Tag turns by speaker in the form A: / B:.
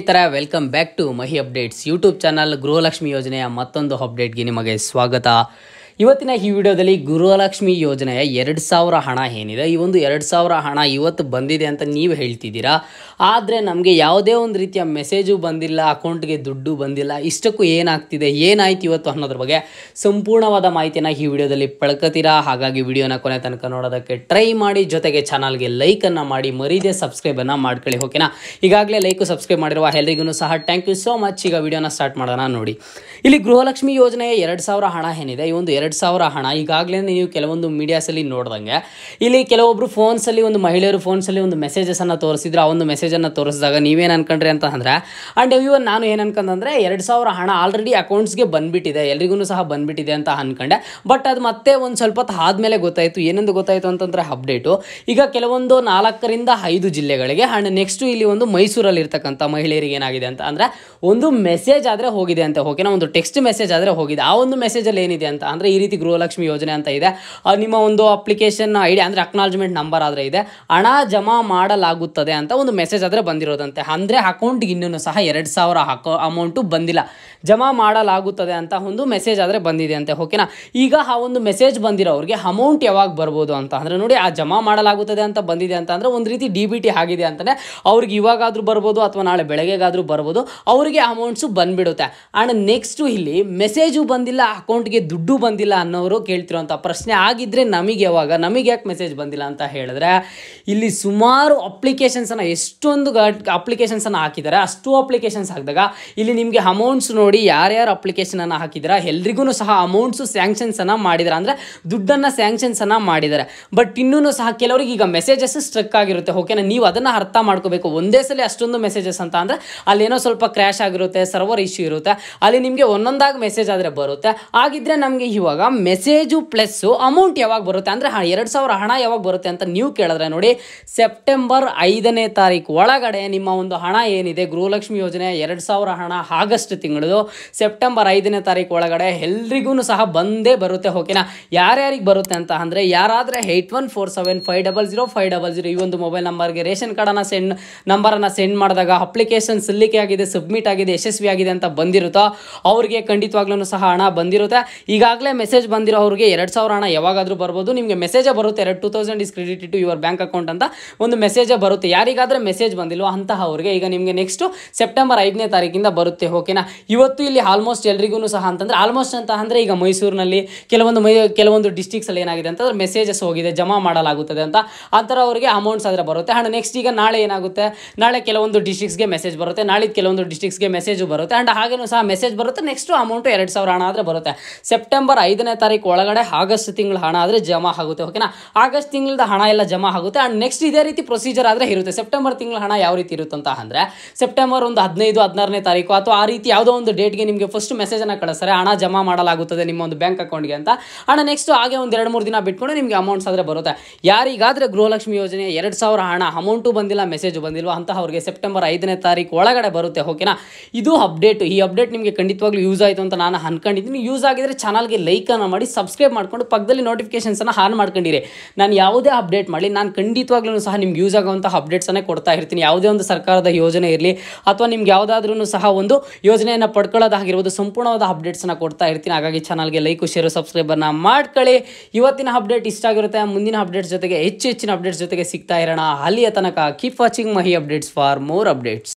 A: ಈ ತರ welcome back to Mahi updates YouTube channel Gruhalakshmi ಯೋಜನೆಯ ಮತ್ತೊಂದು ಅಪ್ಡೇಟ್ಗೆ ನಿಮಗೆ ಸ್ವಾಗತ ಇವತ್ತಿನ ಈ ವಿಡಿಯೋದಲ್ಲಿ ಗೃಹಲಕ್ಷ್ಮಿ ಯೋಜನೆಯ ಎರಡು ಸಾವಿರ ಹಣ ಏನಿದೆ ಈ ಒಂದು ಎರಡು ಸಾವಿರ ಹಣ ಇವತ್ತು ಬಂದಿದೆ ಅಂತ ನೀವು ಹೇಳ್ತಿದ್ದೀರಾ ಆದರೆ ನಮಗೆ ಯಾವುದೇ ಒಂದು ರೀತಿಯ ಮೆಸೇಜು ಬಂದಿಲ್ಲ ಅಕೌಂಟ್ಗೆ ದುಡ್ಡು ಬಂದಿಲ್ಲ ಇಷ್ಟಕ್ಕೂ ಏನಾಗ್ತಿದೆ ಏನಾಯ್ತು ಇವತ್ತು ಅನ್ನೋದ್ರ ಬಗ್ಗೆ ಸಂಪೂರ್ಣವಾದ ಮಾಹಿತಿನ ಈ ವಿಡಿಯೋದಲ್ಲಿ ಪಳ್ಕತೀರಾ ಹಾಗಾಗಿ ವಿಡಿಯೋನ ಕೊನೆ ತನಕ ನೋಡೋದಕ್ಕೆ ಟ್ರೈ ಮಾಡಿ ಜೊತೆಗೆ ಚಾನಲ್ಗೆ ಲೈಕನ್ನು ಮಾಡಿ ಮರೀದೇ ಸಬ್ಸ್ಕ್ರೈಬನ್ನು ಮಾಡ್ಕೊಳ್ಳಿ ಓಕೆನಾ ಈಗಾಗಲೇ ಲೈಕು ಸಬ್ಸ್ಕ್ರೈಬ್ ಮಾಡಿರುವ ಎಲ್ಲರಿಗೂ ಸಹ ಥ್ಯಾಂಕ್ ಯು ಸೋ ಮಚ್ ಈಗ ವಿಡಿಯೋನ ಸ್ಟಾರ್ಟ್ ಮಾಡೋಣ ನೋಡಿ ಇಲ್ಲಿ ಗೃಹಲಕ್ಷ್ಮಿ ಯೋಜನೆಯ ಎರಡು ಸಾವಿರ ಹಣ ಏನಿದೆ ಈ ಒಂದು ಎರಡು ಎರಡು ಸಾವಿರ ಹಣ ಈಗಾಗಲೇ ನೀವು ಕೆಲವೊಂದು ಮೀಡಿಯಾಸಲ್ಲಿ ನೋಡ್ದಂಗೆ ಇಲ್ಲಿ ಕೆಲವೊಬ್ಬರು ಫೋನ್ಸಲ್ಲಿ ಒಂದು ಮಹಿಳೆಯರು ಫೋನ್ಸಲ್ಲಿ ಒಂದು ಮೆಸೇಜಸನ್ನು ತೋರಿಸಿದ್ರು ಆ ಒಂದು ಮೆಸೇಜನ್ನು ತೋರಿಸಿದಾಗ ನೀವೇನು ಅನ್ಕೊಂಡ್ರಿ ಅಂತ ಅಂದರೆ ಆ್ಯಂಡ್ ಇವನ್ ನಾನು ಏನು ಅನ್ಕೊಂಡಂದರೆ ಎರಡು ಸಾವಿರ ಹಣ ಆಲ್ರೆಡಿ ಅಕೌಂಟ್ಸ್ಗೆ ಬಂದುಬಿಟ್ಟಿದೆ ಎಲ್ರಿಗೂ ಸಹ ಬಂದುಬಿಟ್ಟಿದೆ ಅಂತ ಅನ್ಕೊಂಡೆ ಬಟ್ ಅದು ಮತ್ತೆ ಒಂದು ಸ್ವಲ್ಪ ಹೊತ್ತು ಆದಮೇಲೆ ಗೊತ್ತಾಯಿತು ಏನೆಂದು ಗೊತ್ತಾಯಿತು ಅಂತಂದರೆ ಅಪ್ಡೇಟು ಈಗ ಕೆಲವೊಂದು ನಾಲ್ಕರಿಂದ ಐದು ಜಿಲ್ಲೆಗಳಿಗೆ ಆ್ಯಂಡ್ ನೆಕ್ಸ್ಟು ಇಲ್ಲಿ ಒಂದು ಮೈಸೂರಲ್ಲಿ ಇರ್ತಕ್ಕಂಥ ಮಹಿಳೆಯರಿಗೆ ಏನಾಗಿದೆ ಅಂತ ಅಂದರೆ ಒಂದು ಮೆಸೇಜ್ ಆದರೆ ಹೋಗಿದೆ ಅಂತ ಓಕೆನಾ ಒಂದು ಟೆಕ್ಸ್ಟ್ ಮೆಸೇಜ್ ಆದರೆ ಹೋಗಿದೆ ಆ ಒಂದು ಮೆಸೇಜಲ್ಲಿ ಏನಿದೆ ಅಂತ ಅಂದರೆ ಈ ರೀತಿ ಗೃಹಲಕ್ಷ್ಮಿ ಯೋಜನೆ ಅಂತ ಇದೆ ನಿಮ್ಮ ಒಂದು ಅಪ್ಲಿಕೇಶನ್ ಐ ಡಿ ಅಂದರೆ ಅಕ್ನಾಲಜ್ಮೆಂಟ್ ನಂಬರ್ ಆದರೆ ಇದೆ ಹಣ ಜಮಾ ಮಾಡಲಾಗುತ್ತದೆ ಅಂತ ಒಂದು ಮೆಸೇಜ್ ಆದರೆ ಬಂದಿರೋದಂತೆ ಅಂದರೆ ಅಕೌಂಟ್ಗೆ ಇನ್ನೂ ಸಹ ಎರಡು ಸಾವಿರ ಹಾಕೋ ಅಮೌಂಟು ಬಂದಿಲ್ಲ ಜಮಾ ಮಾಡಲಾಗುತ್ತದೆ ಅಂತ ಒಂದು ಮೆಸೇಜ್ ಆದರೆ ಬಂದಿದೆ ಅಂತೆ ಓಕೆನಾ ಈಗ ಆ ಒಂದು ಮೆಸೇಜ್ ಬಂದಿರೋ ಅವ್ರಿಗೆ ಅಮೌಂಟ್ ಯಾವಾಗ ಬರ್ಬೋದು ಅಂತ ಅಂದರೆ ನೋಡಿ ಆ ಜಮಾ ಮಾಡಲಾಗುತ್ತದೆ ಅಂತ ಬಂದಿದೆ ಅಂತ ಅಂದರೆ ಒಂದು ರೀತಿ ಡಿ ಬಿ ಟಿ ಆಗಿದೆ ಅಂತಲೇ ಅವ್ರಿಗೆ ಇವಾಗಾದರೂ ಬರ್ಬೋದು ಅಥವಾ ನಾಳೆ ಬೆಳಗ್ಗೆಗಾದರೂ ಬರ್ಬೋದು ಅವರಿಗೆ ಅಮೌಂಟ್ಸು ಬಂದ್ಬಿಡುತ್ತೆ ಆ್ಯಂಡ್ ನೆಕ್ಸ್ಟು ಇಲ್ಲಿ ಮೆಸೇಜು ಬಂದಿಲ್ಲ ಅಕೌಂಟ್ಗೆ ದುಡ್ಡು ಬಂದಿಲ್ಲ ಬಂದಿಲ್ಲ ಅನ್ನೋರು ಕೇಳ್ತಿರೋಂಥ ಪ್ರಶ್ನೆ ಆಗಿದ್ದರೆ ನಮಗೆ ಯಾವಾಗ ನಮಗೆ ಯಾಕೆ ಮೆಸೇಜ್ ಬಂದಿಲ್ಲ ಅಂತ ಹೇಳಿದ್ರೆ ಇಲ್ಲಿ ಸುಮಾರು ಅಪ್ಲಿಕೇಶನ್ಸನ್ನು ಎಷ್ಟೊಂದು ಅಪ್ಲಿಕೇಶನ್ಸನ್ನು ಹಾಕಿದ್ದಾರೆ ಅಷ್ಟು ಅಪ್ಲಿಕೇಶನ್ಸ್ ಹಾಕಿದಾಗ ಇಲ್ಲಿ ನಿಮಗೆ ಅಮೌಂಟ್ಸ್ ನೋಡಿ ಯಾರ್ಯಾರು ಅಪ್ಲಿಕೇಶನನ್ನು ಹಾಕಿದ್ದೀರಾ ಎಲ್ರಿಗೂ ಸಹ ಅಮೌಂಟ್ಸು ಸ್ಯಾಂಕ್ಷನ್ಸನ್ನು ಮಾಡಿದ್ದಾರೆ ಅಂದರೆ ದುಡ್ಡನ್ನು ಸ್ಯಾಂಕ್ಷನ್ಸನ್ನು ಮಾಡಿದ್ದಾರೆ ಬಟ್ ಇನ್ನೂ ಸಹ ಕೆಲವರಿಗೆ ಈಗ ಮೆಸೇಜಸ್ ಸ್ಟ್ರಕ್ ಆಗಿರುತ್ತೆ ಓಕೆನಾ ನೀವು ಅದನ್ನು ಅರ್ಥ ಮಾಡ್ಕೋಬೇಕು ಒಂದೇ ಸಲ ಅಷ್ಟೊಂದು ಮೆಸೇಜಸ್ ಅಂತ ಅಂದರೆ ಅಲ್ಲೇನೋ ಸ್ವಲ್ಪ ಕ್ರ್ಯಾಶ್ ಆಗಿರುತ್ತೆ ಸರ್ವರ್ ಇಶ್ಯೂ ಇರುತ್ತೆ ಅಲ್ಲಿ ನಿಮಗೆ ಒಂದೊಂದಾಗಿ ಮೆಸೇಜ್ ಆದರೆ ಬರುತ್ತೆ ಆಗಿದ್ರೆ ನಮಗೆ ಇವಾಗ ಮೆಸೇಜು ಪ್ಲಸ್ಸು ಅಮೌಂಟ್ ಯಾವಾಗ ಬರುತ್ತೆ ಅಂದರೆ ಎರಡು ಸಾವಿರ ಹಣ ಯಾವಾಗ ಬರುತ್ತೆ ಅಂತ ನೀವು ಕೇಳಿದ್ರೆ ನೋಡಿ ಸೆಪ್ಟೆಂಬರ್ ಐದನೇ ತಾರೀಕು ಒಳಗಡೆ ನಿಮ್ಮ ಒಂದು ಹಣ ಏನಿದೆ ಗೃಹಲಕ್ಷ್ಮಿ ಯೋಜನೆ ಎರಡು ಸಾವಿರ ಹಣ ಆಗಸ್ಟ್ ತಿಂಗಳದು ಸೆಪ್ಟೆಂಬರ್ ಐದನೇ ತಾರೀಕು ಒಳಗಡೆ ಎಲ್ರಿಗೂ ಸಹ ಬಂದೇ ಬರುತ್ತೆ ಓಕೆನಾ ಯಾರ್ಯಾರಿಗೆ ಬರುತ್ತೆ ಅಂತ ಅಂದರೆ ಯಾರಾದರೆ eight one four seven five double zero five double zero ಈ ಒಂದು ಮೊಬೈಲ್ ನಂಬರ್ಗೆ ರೇಷನ್ ಕಾರ್ಡನ್ನು ಸೆಂಡ್ ನಂಬರನ್ನು ಸೆಂಡ್ ಮಾಡಿದಾಗ ಅಪ್ಲಿಕೇಶನ್ ಸಲ್ಲಿಕೆ ಆಗಿದೆ ಸಬ್ಮಿಟ್ ಆಗಿದೆ ಯಶಸ್ವಿ ಆಗಿದೆ ಅಂತ ಬಂದಿರುತ್ತೋ ಅವ್ರಿಗೆ ಖಂಡಿತವಾಗ್ಲೂ ಸಹ ಹಣ ಬಂದಿರುತ್ತೆ ಈಗಾಗಲೇ ಮೆಸೇಜ್ ಬಂದಿರೋ ಅವ್ರಿಗೆ ಎರಡು ಸಾವಿರ ಹಣ ಯಾವಾಗಾದರೂ ಬರ್ಬೋದು ನಿಮಗೆ ಮೆಸೇಜೇ ಬರುತ್ತೆ ಎರಡು two thousand is credit to your bank account ಅಂತ ಒಂದು ಮೆಸೇಜೇ ಬರುತ್ತೆ ಯಾರಿಗಾದರೆ ಮೆಸೇಜ್ ಬಂದಿಲ್ಲೋ ಅಂತಹ ಅವ್ರಿಗೆ ಈಗ ನಿಮಗೆ ನೆಕ್ಸ್ಟು ಸೆಪ್ಟೆಂಬರ್ ಐದನೇ ತಾರೀಕಿಂದ ಬರುತ್ತೆ ಓಕೆನಾ ಇವತ್ತು ಇಲ್ಲಿ ಆಲ್ಮೋಸ್ಟ್ ಎಲ್ರಿಗೂ ಸಹ ಅಂತಂದರೆ ಆಲ್ಮೋಸ್ಟ್ ಅಂತ ಅಂದರೆ ಈಗ ಮೈಸೂರಿನಲ್ಲಿ ಕೆಲವೊಂದು ಮೈ ಕೆಲವೊಂದು ಡಿಸ್ಟಿಕ್ಸಲ್ಲಿ ಏನಾಗಿದೆ ಅಂತಂದರೆ ಮೆಸೇಜಸ್ ಹೋಗಿದೆ ಜಮಾ ಮಾಡಲಾಗುತ್ತದೆ ಅಂತ ಆ ಥರ ಅವರಿಗೆ ಅಮೌಂಟ್ಸ್ ಆದರೆ ಬರುತ್ತೆ ಆ್ಯಂಡ್ ನೆಕ್ಸ್ಟ್ ಈಗ ನಾಳೆ ಏನಾಗುತ್ತೆ ನಾಳೆ ಕೆಲವೊಂದು ಡಿಸ್ಟಿಕ್ಸ್ಗೆ ಮೆಸೇಜ್ ಬರುತ್ತೆ ನಾಳೆ ಕೆಲವೊಂದು ಡಿಸ್ಟಿಕ್ಸ್ಗೆ ಮೆಸೇಜು ಬರುತ್ತೆ ಆ್ಯಂಡ್ ಹಾಗೇನು ಸಹ ಮೆಸೇಜ್ ಬರುತ್ತೆ ನೆಕ್ಸ್ಟು ಅಮೌಂಟು ಎರಡು ಸಾವಿರ ಹಣ ಆದರೆ ಬರುತ್ತೆ ಸೆಪ್ಟೆಂಬರ್ ಐದು ಐದನೇ ತಾರೀಕು ಒಳಗಡೆ ಆಗಸ್ಟ್ ತಿಂಗಳ ಹಣ ಆದರೆ ಜಮಾ ಆಗುತ್ತೆ ಓಕೆನಾ ಆಗಸ್ಟ್ ತಿಂಗಳದ ಹಣ ಎಲ್ಲ ಜಮಾ ಆಗುತ್ತೆ ಆ್ಯಂಡ್ ನೆಕ್ಸ್ಟ್ ಇದೇ ರೀತಿ ಪ್ರೊಸೀಜರ್ ಆದರೆ ಇರುತ್ತೆ ಸೆಪ್ಟೆಂಬರ್ ತಿಂಗಳ ಹಣ ಯಾವ ರೀತಿ ಇರುತ್ತಂತ ಅಂದರೆ ಸೆಪ್ಟೆಂಬರ್ ಒಂದು ಹದಿನೈದು ಹದಿನಾರನೇ ತಾರೀಕು ಅಥವಾ ಆ ರೀತಿ ಯಾವುದೋ ಒಂದು ಡೇಟ್ಗೆ ನಿಮಗೆ ಫಸ್ಟ್ ಮೆಸೇಜನ್ನು ಕಳಿಸ್ತಾರೆ ಹಣ ಜಮಾ ಮಾಡಲಾಗುತ್ತದೆ ನಿಮ್ಮ ಒಂದು ಬ್ಯಾಂಕ್ ಅಕೌಂಟ್ಗೆ ಅಂತ ಹಣ ನೆಕ್ಸ್ಟ್ ಹಾಗೆ ಒಂದು ಎರಡು ಮೂರು ದಿನ ಬಿಟ್ಕೊಂಡು ನಿಮಗೆ ಅಮೌಂಟ್ಸ್ ಆದರೆ ಬರುತ್ತೆ ಯಾರಿಗಾದರೆ ಗೃಹಲಕ್ಷ್ಮಿ ಯೋಜನೆ ಎರಡು ಸಾವಿರ ಹಣ ಅಮೌಂಟು ಬಂದಿಲ್ಲ ಮೆಸೇಜ್ ಬಂದಿಲ್ಲ ಅಂತಹವ್ರಿಗೆ ಸೆಪ್ಟೆಂಬರ್ ಐದನೇ ತಾರೀಕು ಒಳಗಡೆ ಬರುತ್ತೆ ಓಕೆನಾ ಇದು ಅಪ್ಡೇಟ್ ಈ ಅಪ್ಡೇಟ್ ನಿಮಗೆ ಖಂಡಿತವಾಗ್ಲೂ ಯೂಸ್ ಆಯಿತು ಅಂತ ನಾನು ಅನ್ಕೊಂಡಿದ್ದೀನಿ ಯೂಸ್ ಆಗಿದ್ರೆ ಚಾನಲ್ಗೆ ಲೈಕ್ ಲೈಕನ್ನ ಮಾಡಿ ಸಬ್ಸ್ಕ್ರೈಬ್ ಮಾಡಿಕೊಂಡು ಪಕ್ಕದಲ್ಲಿ ನೋಟಿಫಿಕೇಷನ್ಸನ್ನು ಹಾನ್ ಮಾಡ್ಕೊಂಡಿರಿ ನಾನು ಯಾವುದೇ ಅಪ್ಡೇಟ್ ಮಾಡಲಿ ನಾನು ಖಂಡಿತವಾಗ್ಲೂ ಸಹ ನಿಮ್ಗೆ ಯೂಸ್ ಆಗುವಂಥ ಅಪ್ಡೇಟ್ಸನ್ನೇ ಕೊಡ್ತಾ ಇರ್ತೀನಿ ಯಾವುದೇ ಒಂದು ಸರ್ಕಾರದ ಯೋಜನೆ ಇರಲಿ ಅಥವಾ ನಿಮ್ಗೆ ಯಾವುದಾದ್ರೂ ಸಹ ಒಂದು ಯೋಜನೆಯನ್ನು ಪಡ್ಕೊಳ್ಳೋದಾಗಿರ್ಬೋದು ಸಂಪೂರ್ಣವಾದ ಅಪ್ಡೇಟ್ಸನ್ನು ಕೊಡ್ತಾ ಇರ್ತೀನಿ ಹಾಗಾಗಿ ಚಾನಲ್ಗೆ ಲೈಕು ಶೇರು ಸಬ್ಸ್ಕ್ರೈಬನ್ನು ಮಾಡ್ಕೊಳ್ಳಿ ಇವತ್ತಿನ ಅಪ್ಡೇಟ್ ಇಷ್ಟ ಆಗಿರುತ್ತೆ ಮುಂದಿನ ಅಪ್ಡೇಟ್ಸ್ ಜೊತೆಗೆ ಹೆಚ್ಚು ಹೆಚ್ಚಿನ ಅಪ್ಡೇಟ್ಸ್ ಜೊತೆಗೆ ಸಿಗ್ತಾ ಇರೋಣ ಅಲ್ಲಿಯ ತನಕ keep watching Mahi updates for more updates